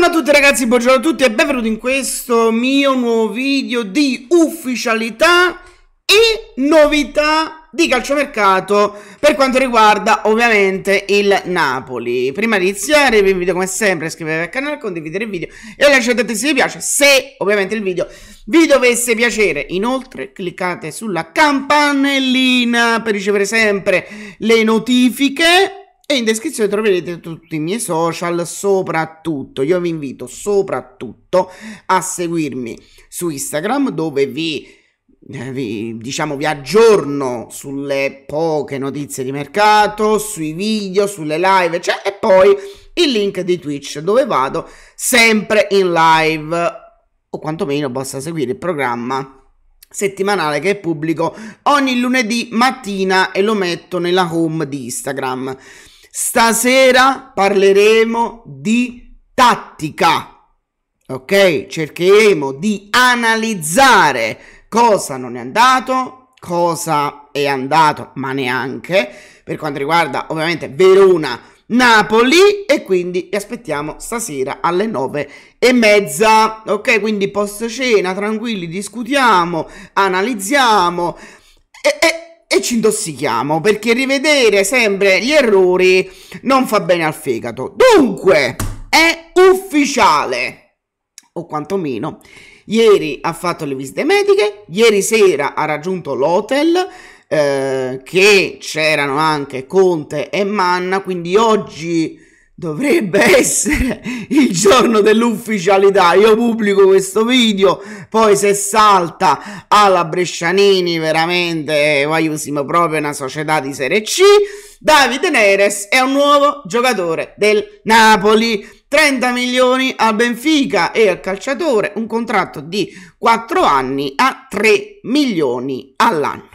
Buongiorno a tutti ragazzi, buongiorno a tutti e benvenuti in questo mio nuovo video di ufficialità e novità di calciomercato per quanto riguarda ovviamente il Napoli. Prima di iniziare vi invito come sempre a iscrivervi al canale, condividere il video e lasciate un se vi piace se ovviamente il video vi dovesse piacere. Inoltre cliccate sulla campanellina per ricevere sempre le notifiche e in descrizione troverete tutti i miei social, soprattutto io vi invito soprattutto a seguirmi su Instagram dove vi, eh, vi, diciamo vi aggiorno sulle poche notizie di mercato, sui video, sulle live, cioè, e poi il link di Twitch dove vado sempre in live o quantomeno possa seguire il programma settimanale che pubblico ogni lunedì mattina e lo metto nella home di Instagram. Stasera parleremo di tattica. Ok, cercheremo di analizzare cosa non è andato, cosa è andato, ma neanche per quanto riguarda ovviamente Verona Napoli e quindi vi aspettiamo stasera alle nove e mezza ok quindi post cena tranquilli discutiamo analizziamo e, e e ci intossichiamo perché rivedere sempre gli errori non fa bene al fegato. Dunque, è ufficiale, o quantomeno, ieri ha fatto le visite mediche, ieri sera ha raggiunto l'hotel. Eh, che c'erano anche Conte e Manna, quindi oggi dovrebbe essere il giorno dell'ufficialità io pubblico questo video poi se salta alla Brescianini veramente Vaiusimo proprio una società di Serie C Davide Neres è un nuovo giocatore del Napoli 30 milioni al Benfica e al calciatore un contratto di 4 anni a 3 milioni all'anno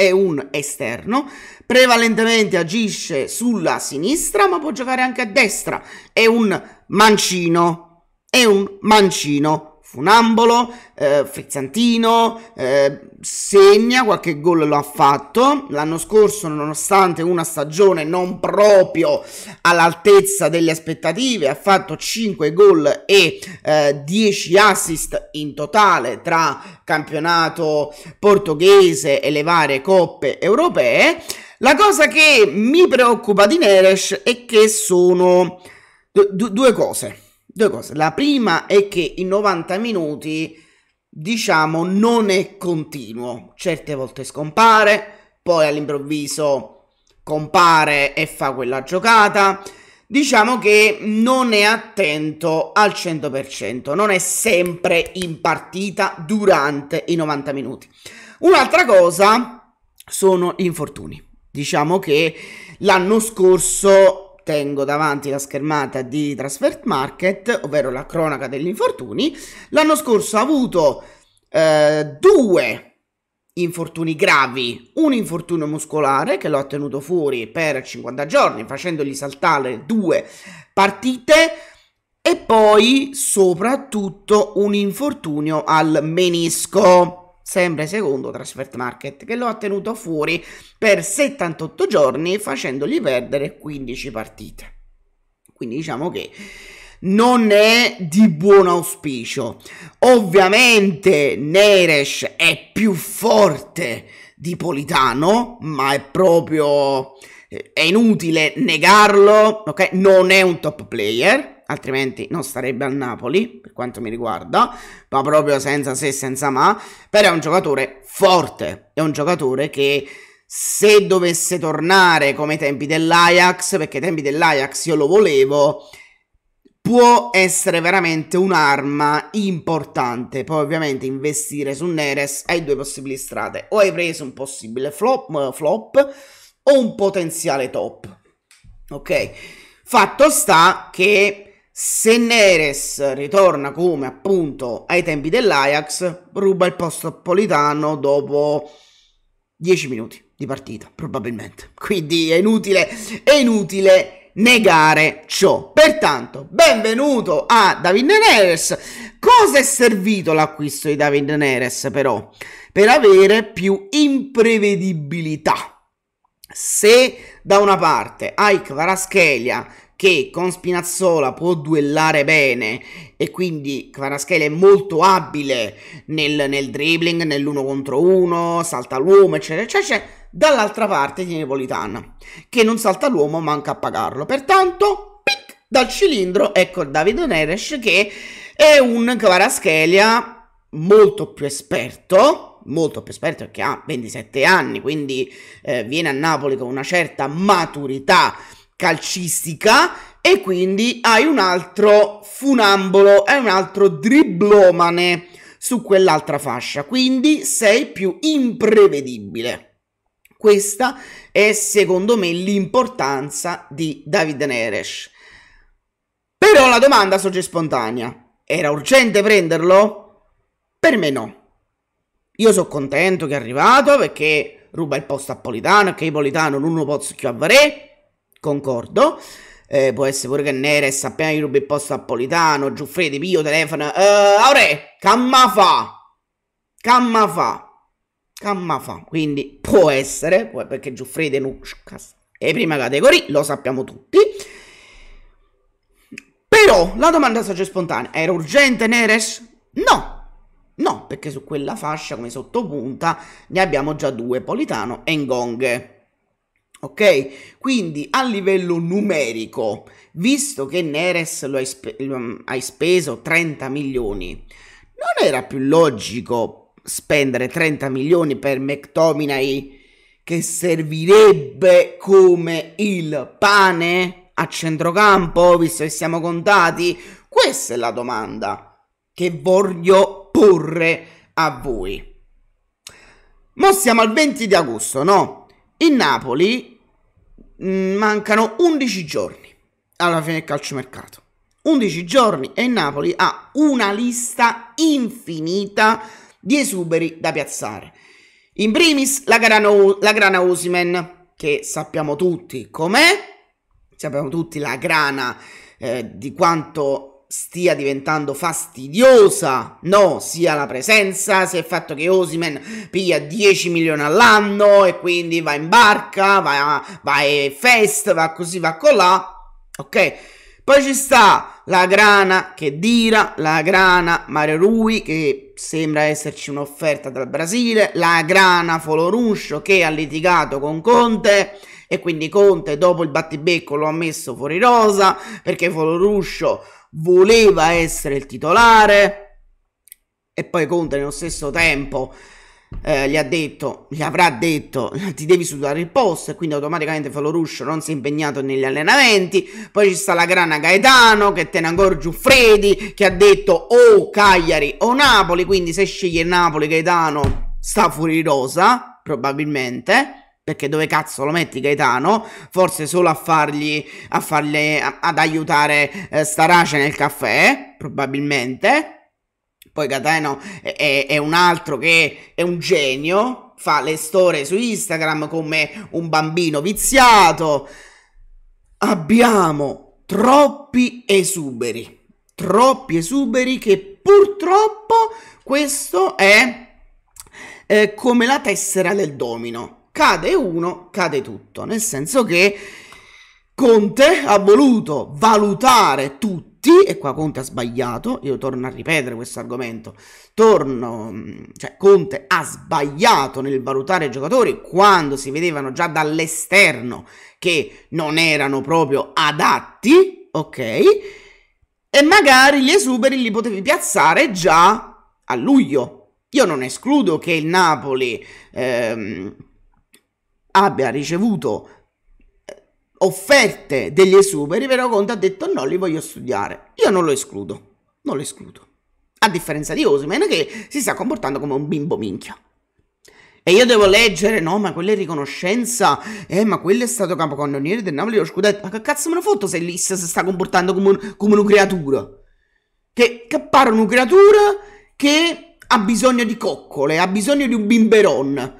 è un esterno, prevalentemente agisce sulla sinistra, ma può giocare anche a destra. È un mancino. È un mancino. Funambolo, eh, Frizzantino, eh, segna qualche gol lo ha fatto. L'anno scorso, nonostante una stagione non proprio all'altezza delle aspettative, ha fatto 5 gol e eh, 10 assist in totale tra campionato portoghese e le varie coppe europee. La cosa che mi preoccupa di Neres è che sono due cose due cose. La prima è che i 90 minuti, diciamo, non è continuo. Certe volte scompare, poi all'improvviso compare e fa quella giocata. Diciamo che non è attento al 100%, non è sempre in partita durante i 90 minuti. Un'altra cosa sono gli infortuni. Diciamo che l'anno scorso tengo davanti la schermata di Transfer Market, ovvero la cronaca degli infortuni, l'anno scorso ha avuto eh, due infortuni gravi, un infortunio muscolare che lo ha tenuto fuori per 50 giorni, facendogli saltare due partite e poi soprattutto un infortunio al menisco sempre secondo Transfer Market, che lo ha tenuto fuori per 78 giorni facendogli perdere 15 partite. Quindi diciamo che non è di buon auspicio. Ovviamente Neres è più forte di Politano, ma è proprio... Eh, è inutile negarlo, ok? Non è un top player, altrimenti non starebbe al Napoli, per quanto mi riguarda, ma proprio senza se, e senza ma, però è un giocatore forte, è un giocatore che se dovesse tornare come ai tempi dell'Ajax, perché ai tempi dell'Ajax io lo volevo, può essere veramente un'arma importante. Poi ovviamente investire su Neres hai due possibili strade, o hai preso un possibile flop, eh, flop o un potenziale top. Ok? Fatto sta che se Neres ritorna come appunto ai tempi dell'Ajax, ruba il posto a Politano dopo 10 minuti di partita, probabilmente. Quindi è inutile, è inutile negare ciò. Pertanto, benvenuto a David Neres. Cosa è servito l'acquisto di David Neres però? Per avere più imprevedibilità. Se da una parte hai Kvaraskelia che con Spinazzola può duellare bene e quindi Kvaratskhelia è molto abile nel, nel dribbling, nell'uno contro uno, salta l'uomo, eccetera, eccetera. Dall'altra parte di Napolitana, che non salta l'uomo, manca a pagarlo. Pertanto, pic, dal cilindro, ecco Davide Neres che è un Kvaratskhelia molto più esperto, molto più esperto perché ha 27 anni, quindi eh, viene a Napoli con una certa maturità calcistica e quindi hai un altro funambolo, hai un altro driblomane su quell'altra fascia, quindi sei più imprevedibile. Questa è secondo me l'importanza di David Neres. Però la domanda sorge spontanea. Era urgente prenderlo? Per me no. Io sono contento che è arrivato perché ruba il posto a Politano e che Politano non lo posso più avere Concordo. Eh, può essere pure che Neres appena gli rubi il posto a Politano, Giuffredi, Pio, telefono. Uh, eh, Aure, camma fa. Camma fa. Camma fa. Quindi può essere, perché Giuffredi è prima categoria, lo sappiamo tutti. Però la domanda sorge spontanea. Era urgente Neres? No. No, perché su quella fascia come sottopunta ne abbiamo già due, Politano e Ngong. Ok? Quindi a livello numerico, visto che Neres lo hai, spe- lo mm, hai speso 30 milioni, non era più logico spendere 30 milioni per McTominay che servirebbe come il pane a centrocampo, visto che siamo contati? Questa è la domanda che voglio porre a voi. Mo siamo al 20 di agosto, no? In Napoli mm, mancano 11 giorni alla fine del calciomercato. 11 giorni e il Napoli ha una lista infinita di esuberi da piazzare. In primis la, Grano, la Grana Usimen, che sappiamo tutti com'è, sappiamo tutti la grana eh, di quanto stia diventando fastidiosa. No, sia la presenza, sia il fatto che Osimen piglia 10 milioni all'anno e quindi va in barca, va, va e fest, va così, va colà. Ok? Poi ci sta la grana che dira, la grana Mario Rui che sembra esserci un'offerta dal Brasile, la grana Foloruscio che ha litigato con Conte e quindi Conte dopo il battibecco lo ha messo fuori rosa perché Foloruscio voleva essere il titolare e poi Conte nello stesso tempo eh, gli ha detto, gli avrà detto ti devi sudare il posto e quindi automaticamente Faloruscio non si è impegnato negli allenamenti poi ci sta la grana Gaetano che tiene ancora Giuffredi che ha detto o oh, Cagliari o Napoli quindi se sceglie Napoli Gaetano sta fuori rosa probabilmente perché dove cazzo lo metti Gaetano? Forse solo a fargli, a farle, a, ad aiutare eh, Starace nel caffè, probabilmente. Poi Gaetano è, è, è un altro che è un genio, fa le storie su Instagram come un bambino viziato. Abbiamo troppi esuberi troppi esuberi che purtroppo questo è eh, come la tessera del domino cade uno, cade tutto, nel senso che Conte ha voluto valutare tutti, e qua Conte ha sbagliato, io torno a ripetere questo argomento, torno, cioè Conte ha sbagliato nel valutare i giocatori quando si vedevano già dall'esterno che non erano proprio adatti, ok? E magari gli esuberi li potevi piazzare già a luglio. Io non escludo che il Napoli... Ehm, abbia ricevuto eh, offerte degli esuberi, però Conte ha detto no, li voglio studiare. Io non lo escludo, non lo escludo. A differenza di Osimene che si sta comportando come un bimbo minchia. E io devo leggere, no, ma quella è riconoscenza, eh, ma quello è stato capocannoniere del Napoli, lo scudetto. Ma che cazzo me lo fotto se l'Issa si sta comportando come, un, come una creatura? Che, che appare una creatura che ha bisogno di coccole, ha bisogno di un bimberon.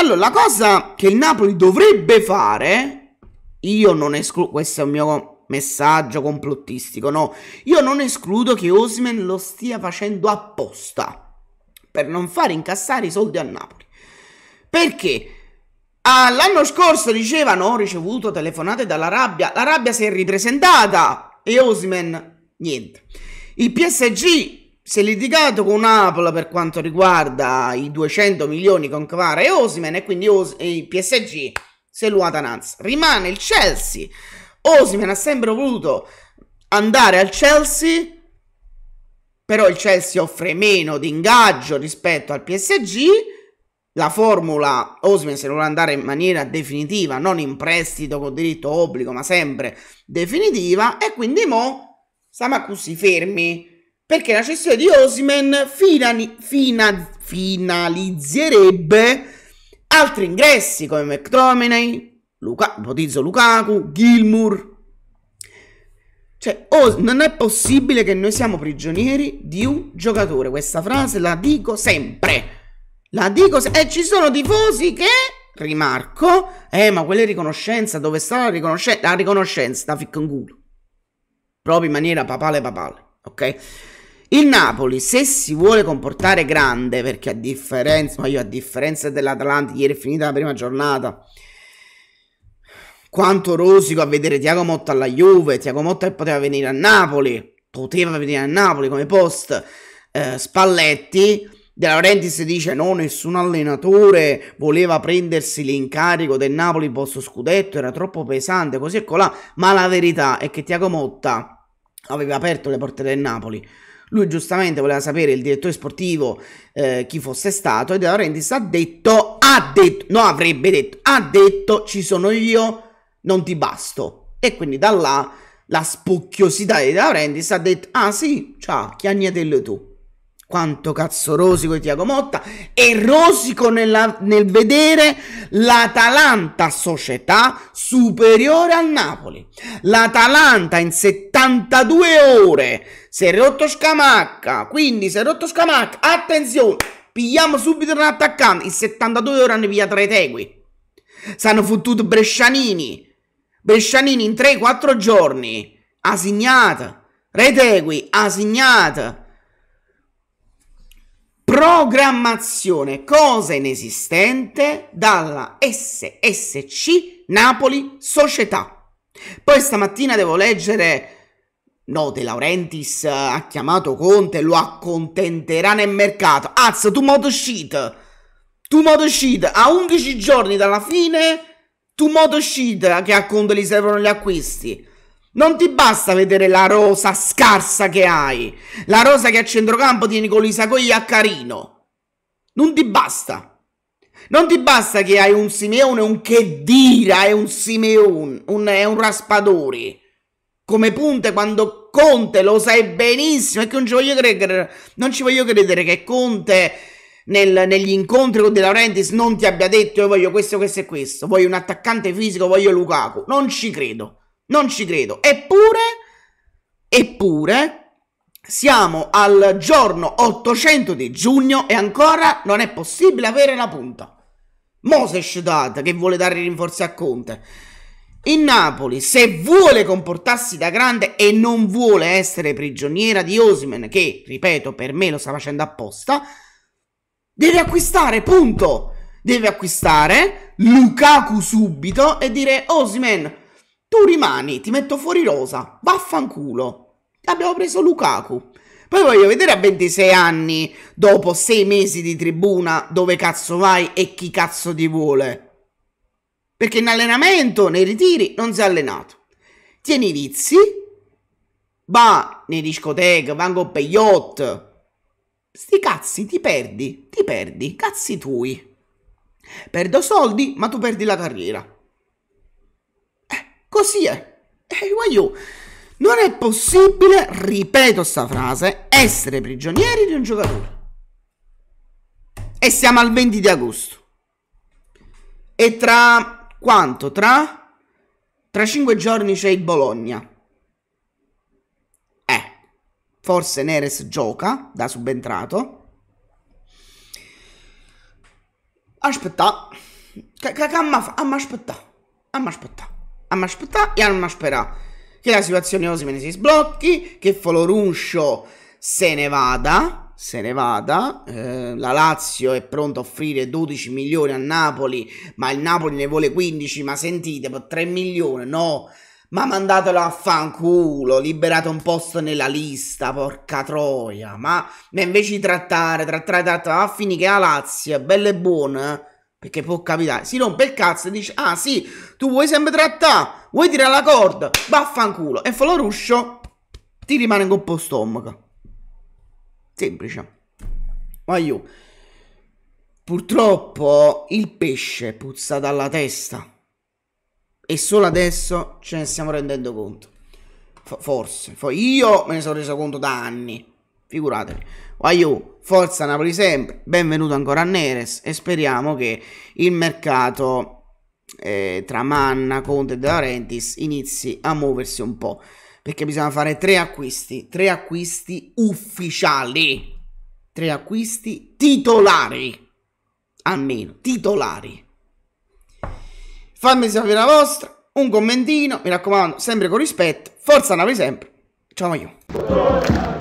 Allora, la cosa che il Napoli dovrebbe fare, io non escludo, questo è un mio messaggio complottistico, no, io non escludo che Osman lo stia facendo apposta per non far incassare i soldi a Napoli. Perché? Ah, l'anno scorso dicevano ho ricevuto telefonate dalla rabbia, la rabbia si è ripresentata e Osman niente. Il PSG si è litigato con Napoli per quanto riguarda i 200 milioni con Kvara e Osimen e quindi Os- e il PSG Seluata Naz. Rimane il Chelsea. Osimen ha sempre voluto andare al Chelsea, però il Chelsea offre meno di ingaggio rispetto al PSG. La formula Osimen se vuole andare in maniera definitiva, non in prestito con diritto obbligo, ma sempre definitiva. E quindi mo siamo così fermi perché la cessione di Osimen finali, fina, finalizzerebbe altri ingressi come McTominay, Luca, ipotizzo Lukaku, Gilmour. Cioè, oh, non è possibile che noi siamo prigionieri di un giocatore. Questa frase la dico sempre. La dico se- e ci sono tifosi che rimarco, eh, ma quella riconoscenza, dove sta la riconoscenza? La riconoscenza da ficco in culo. Proprio in maniera papale papale, ok? Il Napoli, se si vuole comportare grande, perché a differenza, ma io a differenza dell'Atalanta, ieri è finita la prima giornata, quanto rosico a vedere Tiago Motta alla Juve, Tiago Motta che poteva venire a Napoli, poteva venire a Napoli come post, eh, Spalletti, De Laurentiis dice no, nessun allenatore voleva prendersi l'incarico del Napoli post scudetto, era troppo pesante, così e colà, ma la verità è che Tiago Motta aveva aperto le porte del Napoli, lui giustamente voleva sapere il direttore sportivo eh, chi fosse stato e De Laurentiis ha detto, ha detto, no avrebbe detto, ha detto ci sono io, non ti basto. E quindi da là la spucchiosità di De Laurentiis ha detto ah sì, ciao, chiagnatello tu. Quanto cazzo rosico di Tiago Motta e rosico nella, nel vedere l'Atalanta società superiore al Napoli. L'Atalanta in 72 ore si è rotto Scamacca, quindi si è rotto Scamacca, attenzione, pigliamo subito un attaccante, il 72 ora hanno pigliato Retegui, si hanno fottuto Brescianini, Brescianini in 3-4 giorni, asignata, Retegui, asignata, programmazione, cosa inesistente, dalla SSC Napoli Società. Poi stamattina devo leggere No, De Laurentiis eh, ha chiamato Conte, lo accontenterà nel mercato. Azz, tu modo shit! Tu modo shit! A 11 giorni dalla fine, tu modo shit che a Conte gli servono gli acquisti. Non ti basta vedere la rosa scarsa che hai. La rosa che a centrocampo tieni con Lisacogli a Carino. Non ti basta. Non ti basta che hai un Simeone, un che dire, è un Simeone, un, è un Raspadori come punte quando Conte lo sai benissimo. E che non ci voglio credere, non ci voglio credere che Conte nel, negli incontri con De Laurentiis non ti abbia detto io voglio questo, questo e questo, voglio un attaccante fisico, voglio Lukaku. Non ci credo, non ci credo. Eppure, eppure, siamo al giorno 800 di giugno e ancora non è possibile avere la punta. Moses Dad che vuole dare rinforzi a Conte. Il Napoli, se vuole comportarsi da grande e non vuole essere prigioniera di Osimen, che ripeto per me lo sta facendo apposta, deve acquistare, punto. Deve acquistare Lukaku subito e dire Osimen, tu rimani, ti metto fuori rosa, vaffanculo. Abbiamo preso Lukaku. Poi voglio vedere a 26 anni, dopo 6 mesi di tribuna, dove cazzo vai e chi cazzo ti vuole perché in allenamento, nei ritiri, non si è allenato. Tieni i vizi, va nei discoteche, va con yacht. Sti cazzi, ti perdi, ti perdi, cazzi tui. Perdo soldi, ma tu perdi la carriera. Eh, così è. Eh, voglio... Non è possibile, ripeto sta frase, essere prigionieri di un giocatore. E siamo al 20 di agosto. E tra quanto tra, tra 5 giorni c'è il Bologna. Eh, forse Neres gioca da subentrato. Aspetta, amma, amma aspetta, amma aspetta, amma aspetta e amma spera che la situazione Osimene si sblocchi, che Foloruscio se ne vada se ne vada. Eh, la Lazio è pronta a offrire 12 milioni a Napoli, ma il Napoli ne vuole 15. Ma sentite, 3 milioni, no. Ma mandatelo a fanculo, liberate un posto nella lista, porca troia. Ma, ma invece di trattare, trattare, trattare, a finire che la Lazio è bella e buona. Perché può capitare, si rompe il cazzo e dice: Ah sì, tu vuoi sempre trattare, vuoi tirare la corda, vaffanculo. E fa lo ruscio, ti rimane un po' stomaco semplice. Maiu, purtroppo il pesce puzza dalla testa e solo adesso ce ne stiamo rendendo conto. forse, for- io me ne sono reso conto da anni, figuratevi. Waiu, forza Napoli sempre, benvenuto ancora a Neres e speriamo che il mercato eh, tra Manna, Conte e De Laurentiis inizi a muoversi un po' perché bisogna fare tre acquisti, tre acquisti ufficiali, tre acquisti titolari, almeno titolari. Fammi sapere la vostra, un commentino, mi raccomando, sempre con rispetto, forza Napoli sempre, ciao io.